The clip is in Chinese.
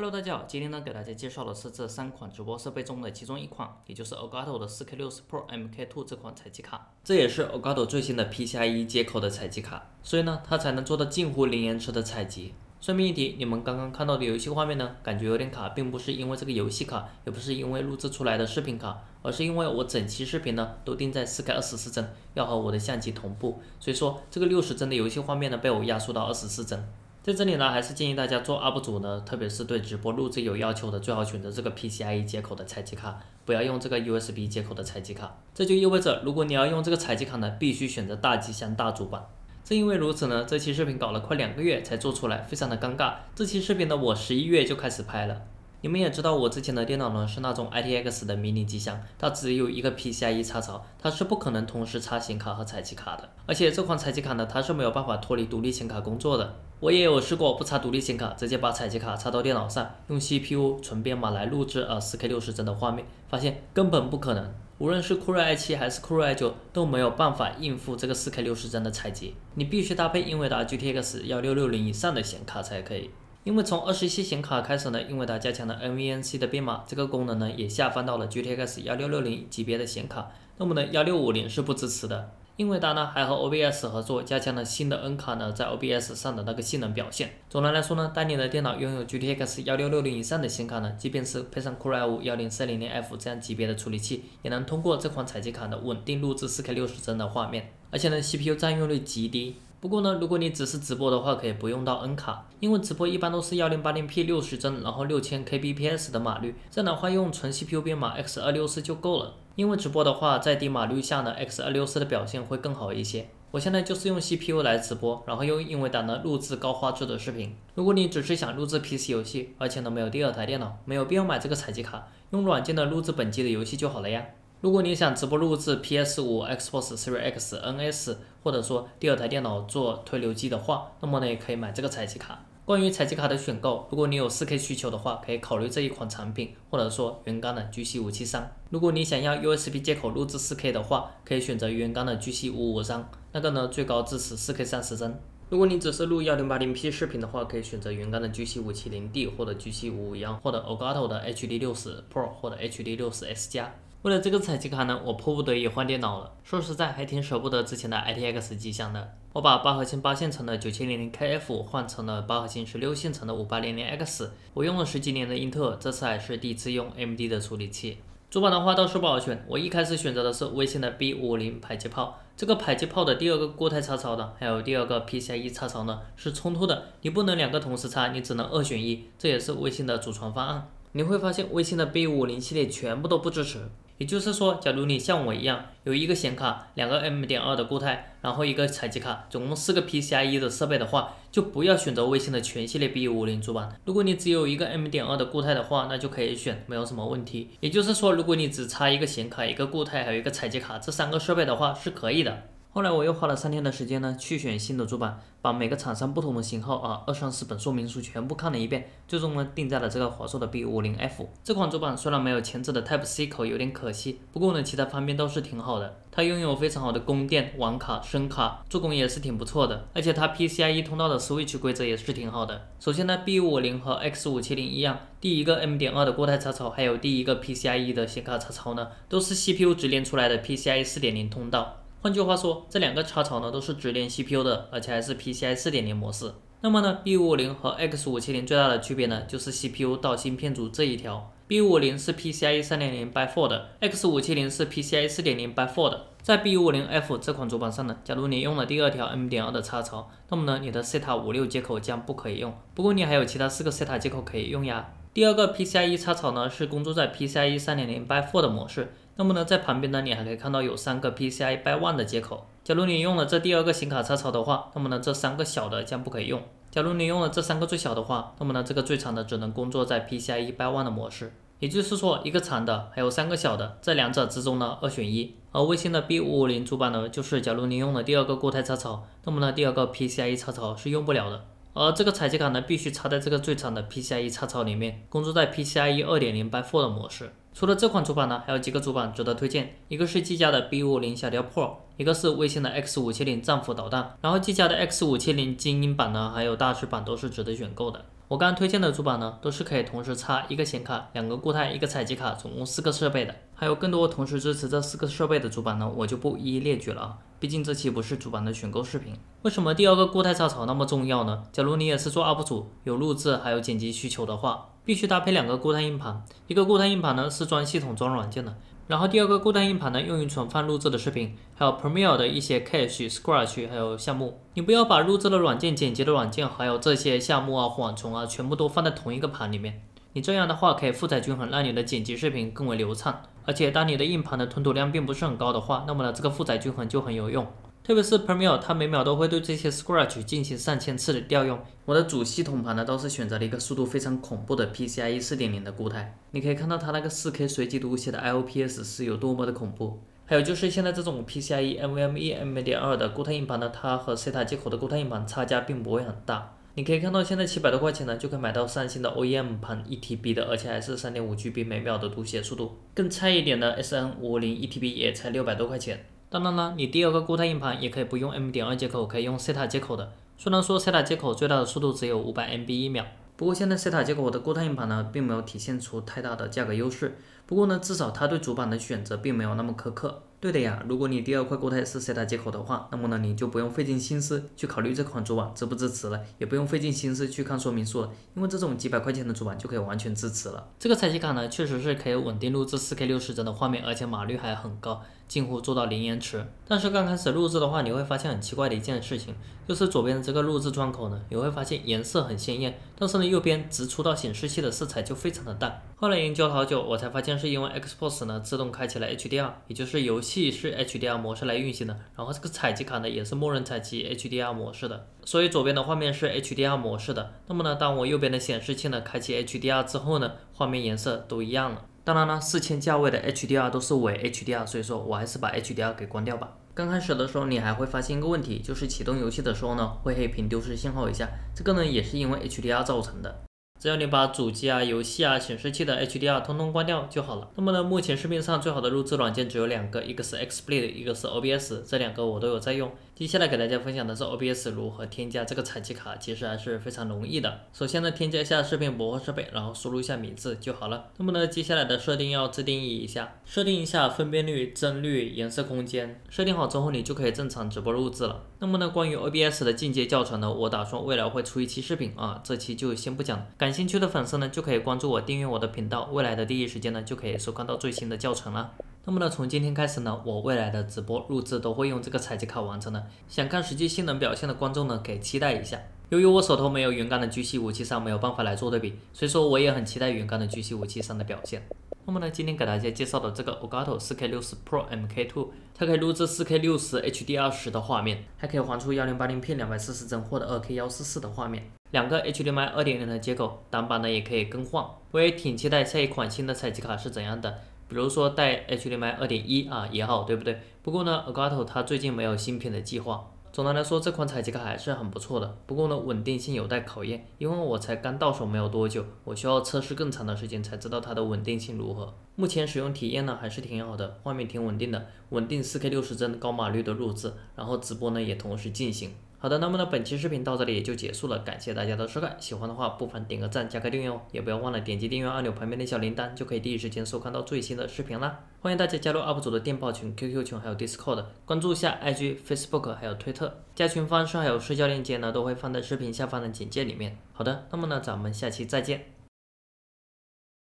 Hello，大家好，今天呢给大家介绍的是这三款直播设备中的其中一款，也就是 o g t o 的 4K60 Pro MK2 这款采集卡，这也是 o g t o 最新的 PCIe 接口的采集卡，所以呢它才能做到近乎零延迟的采集。顺便一提，你们刚刚看到的游戏画面呢，感觉有点卡，并不是因为这个游戏卡，也不是因为录制出来的视频卡，而是因为我整期视频呢都定在 4K24 帧，要和我的相机同步，所以说这个60帧的游戏画面呢被我压缩到24帧。在这里呢，还是建议大家做 UP 主呢，特别是对直播录制有要求的，最好选择这个 PCIe 接口的采集卡，不要用这个 USB 接口的采集卡。这就意味着，如果你要用这个采集卡呢，必须选择大机箱大主板。正因为如此呢，这期视频搞了快两个月才做出来，非常的尴尬。这期视频呢，我十一月就开始拍了。你们也知道，我之前的电脑呢是那种 ITX 的迷你机箱，它只有一个 PCI 插槽，它是不可能同时插显卡和采集卡的。而且这款采集卡呢，它是没有办法脱离独立显卡工作的。我也有试过不插独立显卡，直接把采集卡插到电脑上，用 CPU 纯编码来录制呃 4K 六十帧的画面，发现根本不可能。无论是酷睿 i7 还是酷睿 i9 都没有办法应付这个 4K 六十帧的采集，你必须搭配英伟达 GTX 幺六六零以上的显卡才可以。因为从二十一显卡开始呢，英伟达加强了 n v n c 的编码，这个功能呢也下放到了 GTX 1660级别的显卡，那么呢1650是不支持的。英伟达呢还和 OBS 合作，加强了新的 N 卡呢在 OBS 上的那个性能表现。总的来说呢，当你的电脑拥有 GTX 1660以上的显卡呢，即便是配上 Core i5 10400F 这样级别的处理器，也能通过这款采集卡的稳定录制 4K 六十帧的画面，而且呢 CPU 占用率极低。不过呢，如果你只是直播的话，可以不用到 N 卡，因为直播一般都是幺零八零 P 六十帧，然后六千 Kbps 的码率，这样的话用纯 CPU 编码 X 二六四就够了。因为直播的话，在低码率下呢，X 二六四的表现会更好一些。我现在就是用 CPU 来直播，然后用英伟达呢录制高画质的视频。如果你只是想录制 PC 游戏，而且呢没有第二台电脑，没有必要买这个采集卡，用软件的录制本机的游戏就好了呀。如果你想直播录制 PS 五、Xbox Series X、NS，或者说第二台电脑做推流机的话，那么呢也可以买这个采集卡。关于采集卡的选购，如果你有四 K 需求的话，可以考虑这一款产品，或者说原刚的 GC 五七三。如果你想要 USB 接口录制四 K 的话，可以选择原刚的 GC 五五三，那个呢最高支持四 K 三十帧。如果你只是录幺零八零 P 视频的话，可以选择原刚的 GC 五七零 D，或者 GC 五五幺，或者 o g a t o 的 HD 六十 Pro，或者 HD 六十 S 加。为了这个采集卡呢，我迫不得已换电脑了。说实在，还挺舍不得之前的 i t x 机箱的。我把八核心八线程的九千零零 K F 换成了八核心十六线程的五八零零 X。我用了十几年的英特尔，这次还是第一次用 M D 的处理器。主板的话倒是不好选，我一开始选择的是微星的 B 五零排气炮。这个排气炮的第二个固态插槽的，还有第二个 P C I E 插槽呢，是冲突的，你不能两个同时插，你只能二选一。这也是微星的祖传方案。你会发现微星的 B 五零系列全部都不支持。也就是说，假如你像我一样有一个显卡、两个 M 点二的固态，然后一个采集卡，总共四个 PCIe 的设备的话，就不要选择微星的全系列 B 五零主板。如果你只有一个 M 点二的固态的话，那就可以选，没有什么问题。也就是说，如果你只差一个显卡、一个固态，还有一个采集卡，这三个设备的话，是可以的。后来我又花了三天的时间呢，去选新的主板，把每个厂商不同的型号啊、二三四本说明书全部看了一遍，最终呢定在了这个华硕的 B 五零 F 这款主板。虽然没有前置的 Type C 口有点可惜，不过呢其他方面倒是挺好的。它拥有非常好的供电、网卡、声卡，做工也是挺不错的，而且它 PCIe 通道的 switch 规则也是挺好的。首先呢 B 五零和 X 五七零一样，第一个 M 点二的固态插槽，还有第一个 PCIe 的显卡插槽呢，都是 CPU 直连出来的 PCI 四点零通道。换句话说，这两个插槽呢都是直连 CPU 的，而且还是 PCI 四点零模式。那么呢，B 五零和 X 五七零最大的区别呢就是 CPU 到芯片组这一条，B 五零是 PCI 三零 four 的，X 五七零是 PCI 四点零 four 的。在 B 五零 F 这款主板上呢，假如你用了第二条 M 点二的插槽，那么呢，你的 SATA 五六接口将不可以用。不过你还有其他四个 SATA 接口可以用呀。第二个 PCIe 插槽呢，是工作在 PCIe 3 0 u r 的模式。那么呢，在旁边呢，你还可以看到有三个 PCIe by one 的接口。假如你用了这第二个显卡插槽的话，那么呢，这三个小的将不可以用。假如你用了这三个最小的话，那么呢，这个最长的只能工作在 PCIe by one 的模式。也就是说，一个长的，还有三个小的，这两者之中呢，二选一。而微星的 B550 主板呢，就是假如你用了第二个固态插槽，那么呢，第二个 PCIe 插槽是用不了的。而这个采集卡呢，必须插在这个最长的 PCIe 插槽里面，工作在 PCIe 2.0 u 4的模式。除了这款主板呢，还有几个主板值得推荐，一个是技嘉的 b 5 0小雕 Pro，一个是微星的 X570 战斧导弹。然后技嘉的 X570 精英版呢，还有大师版都是值得选购的。我刚推荐的主板呢，都是可以同时插一个显卡、两个固态、一个采集卡，总共四个设备的。还有更多同时支持这四个设备的主板呢，我就不一一列举了啊，毕竟这期不是主板的选购视频。为什么第二个固态插槽那么重要呢？假如你也是做 UP 主，有录制还有剪辑需求的话，必须搭配两个固态硬盘，一个固态硬盘呢是装系统装软件的，然后第二个固态硬盘呢用于存放录制的视频，还有 Premiere 的一些 Cache、Scratch 还有项目。你不要把录制的软件、剪辑的软件还有这些项目啊、缓存啊全部都放在同一个盘里面，你这样的话可以负载均衡，让你的剪辑视频更为流畅。而且，当你的硬盘的吞吐量并不是很高的话，那么呢，这个负载均衡就很有用。特别是 Permill，它每秒都会对这些 Scratch 进行上千次的调用。我的主系统盘呢，倒是选择了一个速度非常恐怖的 PCIe 四点零的固态。你可以看到它那个四 K 随机读写的 IOPS 是有多么的恐怖。还有就是现在这种 PCIe NVMe M. 点二的固态硬盘呢，它和 SATA 接口的固态硬盘差价并不会很大。你可以看到，现在七百多块钱呢，就可以买到三星的 OEM 盘一 TB 的，而且还是三点五 GB 每秒的读写速度。更差一点的 SN 五零一 TB 也才六百多块钱。当然了，你第二个固态硬盘也可以不用 M. 点二接口，可以用 SATA 接口的。虽然说 SATA 接口最大的速度只有五百 MB 一秒，不过现在 SATA 接口的固态硬盘呢，并没有体现出太大的价格优势。不过呢，至少它对主板的选择并没有那么苛刻。对的呀，如果你第二块固态是 SATA 接口的话，那么呢，你就不用费尽心思去考虑这款主板支不支持了，也不用费尽心思去看说明书了，因为这种几百块钱的主板就可以完全支持了。这个采集卡呢，确实是可以稳定录制 4K 六十帧的画面，而且码率还很高，近乎做到零延迟。但是刚开始录制的话，你会发现很奇怪的一件事情，就是左边的这个录制窗口呢，你会发现颜色很鲜艳，但是呢，右边直出到显示器的色彩就非常的淡。后来研究了好久，我才发现是因为 Xbox 呢自动开启了 HDR，也就是游戏是 HDR 模式来运行的，然后这个采集卡呢也是默认采集 HDR 模式的，所以左边的画面是 HDR 模式的。那么呢，当我右边的显示器呢开启 HDR 之后呢，画面颜色都一样了。当然呢，四千价位的 HDR 都是伪 HDR，所以说我还是把 HDR 给关掉吧。刚开始的时候你还会发现一个问题，就是启动游戏的时候呢会黑屏丢失信号一下，这个呢也是因为 HDR 造成的。只要你把主机啊、游戏啊、显示器的 HDR 通通关掉就好了。那么呢，目前市面上最好的录制软件只有两个，一个是 XSplit，一个是 OBS，这两个我都有在用。接下来给大家分享的是 OBS 如何添加这个采集卡，其实还是非常容易的。首先呢，添加一下视频捕获设备，然后输入一下名字就好了。那么呢，接下来的设定要自定义一下，设定一下分辨率、帧率、颜色空间。设定好之后，你就可以正常直播录制了。那么呢，关于 OBS 的进阶教程呢，我打算未来会出一期视频啊，这期就先不讲。感兴趣的粉丝呢，就可以关注我、订阅我的频道，未来的第一时间呢，就可以收看到最新的教程了。那么呢，从今天开始呢，我未来的直播录制都会用这个采集卡完成的。想看实际性能表现的观众呢，可以期待一下。由于我手头没有原钢的 G753 上没有办法来做对比，所以说我也很期待原钢的 G753 上的表现。那么呢，今天给大家介绍的这个 o g a t o 4K60 Pro MK2，它可以录制 4K60 HD20 的画面，还可以还出 1080P240 帧或者 2K144 的画面，两个 HDMI 2.0的接口，挡板呢也可以更换。我也挺期待下一款新的采集卡是怎样的。比如说带 HDMI 二点一啊也好，对不对？不过呢，Agato 它最近没有新品的计划。总的来说，这款采集卡还是很不错的，不过呢，稳定性有待考验。因为我才刚到手没有多久，我需要测试更长的时间才知道它的稳定性如何。目前使用体验呢还是挺好的，画面挺稳定的，稳定四 K 六十帧高码率的录制，然后直播呢也同时进行。好的，那么呢，本期视频到这里也就结束了，感谢大家的收看。喜欢的话，不妨点个赞，加个订阅哦。也不要忘了点击订阅按钮旁边的小铃铛，就可以第一时间收看到最新的视频啦。欢迎大家加入 UP 主的电报群、QQ 群还有 Discord，关注一下 IG、Facebook 还有推特。加群方式还有社交链接呢，都会放在视频下方的简介里面。好的，那么呢，咱们下期再见。